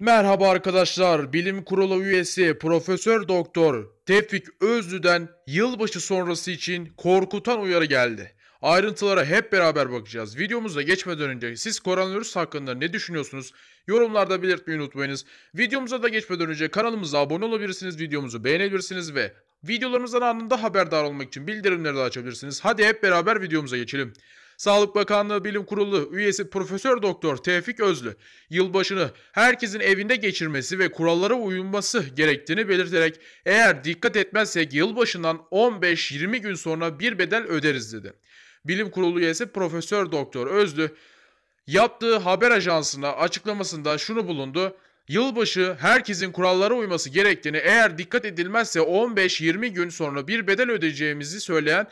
Merhaba arkadaşlar. Bilim Kurulu üyesi Profesör Doktor Tevfik Özlü'den yılbaşı sonrası için korkutan uyarı geldi. Ayrıntılara hep beraber bakacağız. Videomuza geçmeden önce siz koronavirüs hakkında ne düşünüyorsunuz? Yorumlarda belirtmeyi unutmayınız. Videomuza da geçmeden önce kanalımıza abone olabilirsiniz, videomuzu beğenebilirsiniz ve videolarımızdan anında haberdar olmak için bildirimleri de açabilirsiniz. Hadi hep beraber videomuza geçelim. Sağlık Bakanlığı Bilim Kurulu üyesi Profesör Doktor Tevfik Özlü yılbaşını herkesin evinde geçirmesi ve kurallara uyulması gerektiğini belirterek eğer dikkat etmezsek yılbaşından 15-20 gün sonra bir bedel öderiz dedi. Bilim Kurulu üyesi Profesör Doktor Özlü yaptığı haber ajansına açıklamasında şunu bulundu. Yılbaşı herkesin kurallara uyması gerektiğini eğer dikkat edilmezse 15-20 gün sonra bir bedel ödeyeceğimizi söyleyen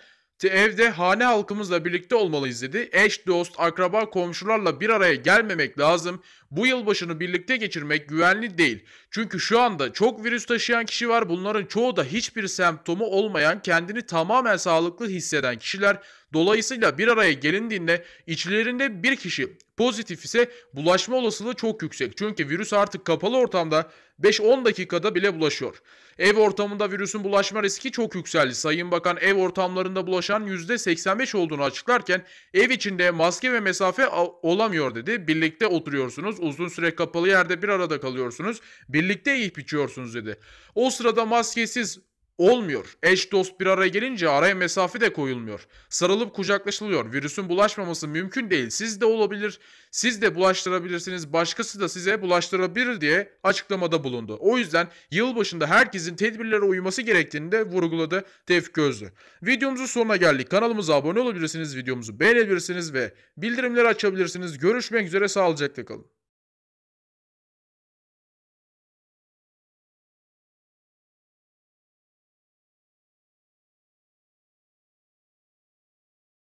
evde hane halkımızla birlikte olmalıyız dedi. Eş, dost, akraba, komşularla bir araya gelmemek lazım. Bu yılbaşını birlikte geçirmek güvenli değil. Çünkü şu anda çok virüs taşıyan kişi var. Bunların çoğu da hiçbir semptomu olmayan, kendini tamamen sağlıklı hisseden kişiler. Dolayısıyla bir araya gelindiğinde içlerinde bir kişi pozitif ise bulaşma olasılığı çok yüksek. Çünkü virüs artık kapalı ortamda 5-10 dakikada bile bulaşıyor. Ev ortamında virüsün bulaşma riski çok yükseldi. Sayın Bakan ev ortamlarında bulaşan %85 olduğunu açıklarken ev içinde maske ve mesafe olamıyor dedi. Birlikte oturuyorsunuz Uzun süre kapalı yerde bir arada kalıyorsunuz. Birlikte yiyip içiyorsunuz dedi. O sırada maskesiz olmuyor. Eş dost bir araya gelince araya mesafe de koyulmuyor. Sarılıp kucaklaşılıyor. Virüsün bulaşmaması mümkün değil. Siz de olabilir, siz de bulaştırabilirsiniz, başkası da size bulaştırabilir diye açıklamada bulundu. O yüzden yılbaşında herkesin tedbirlere uyması gerektiğini de vurguladı Tevfik Gözlü. Videomuzun sonuna geldik. Kanalımıza abone olabilirsiniz, videomuzu beğenebilirsiniz ve bildirimleri açabilirsiniz. Görüşmek üzere, sağlıcakla kalın.